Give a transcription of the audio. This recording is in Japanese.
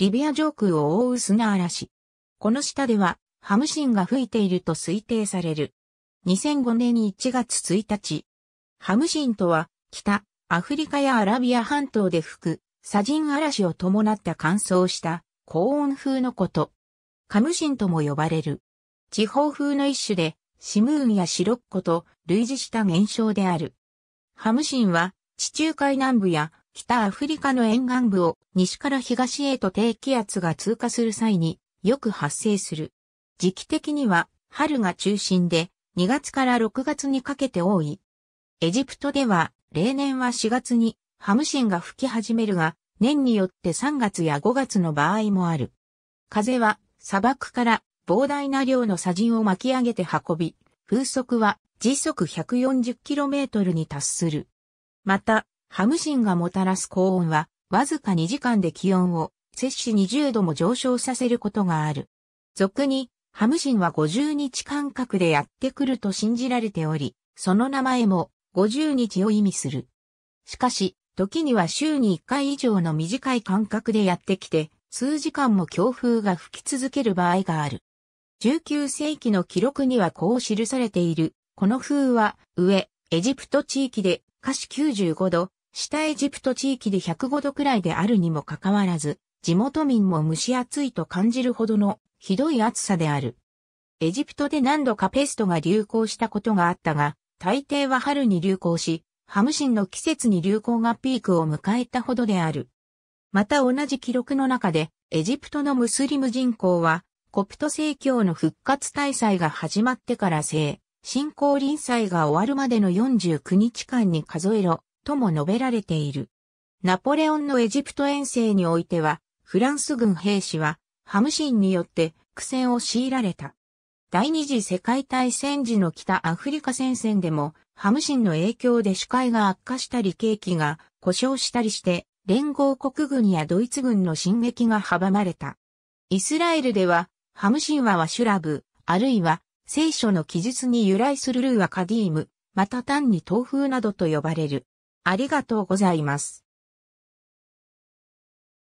リビア上空を覆う砂嵐。この下では、ハムシンが吹いていると推定される。2005年1月1日。ハムシンとは、北、アフリカやアラビア半島で吹く、砂塵嵐を伴った乾燥した高温風のこと。カムシンとも呼ばれる。地方風の一種で、シムーンやシロッコと類似した現象である。ハムシンは地中海南部や北アフリカの沿岸部を西から東へと低気圧が通過する際によく発生する。時期的には春が中心で2月から6月にかけて多い。エジプトでは例年は4月にハムシンが吹き始めるが年によって3月や5月の場合もある。風は砂漠から膨大な量の砂塵を巻き上げて運び、風速は時速 140km に達する。また、ハムシンがもたらす高温は、わずか2時間で気温を、摂氏20度も上昇させることがある。俗に、ハムシンは50日間隔でやってくると信じられており、その名前も50日を意味する。しかし、時には週に1回以上の短い間隔でやってきて、数時間も強風が吹き続ける場合がある。19世紀の記録にはこう記されている。この風は、上、エジプト地域で、華氏95度、下エジプト地域で105度くらいであるにもかかわらず、地元民も蒸し暑いと感じるほどのひどい暑さである。エジプトで何度かペストが流行したことがあったが、大抵は春に流行し、ハムシンの季節に流行がピークを迎えたほどである。また同じ記録の中で、エジプトのムスリム人口は、コプト正教の復活大祭が始まってから聖、新降臨祭が終わるまでの49日間に数えろ、とも述べられている。ナポレオンのエジプト遠征においては、フランス軍兵士は、ハムシンによって苦戦を強いられた。第二次世界大戦時の北アフリカ戦線でも、ハムシンの影響で視界が悪化したり景気が故障したりして、連合国軍やドイツ軍の進撃が阻まれた。イスラエルでは、ハムシンはワシュラブ、あるいは、聖書の記述に由来するルーアカディーム、また単に東風などと呼ばれる。ありがとうございます。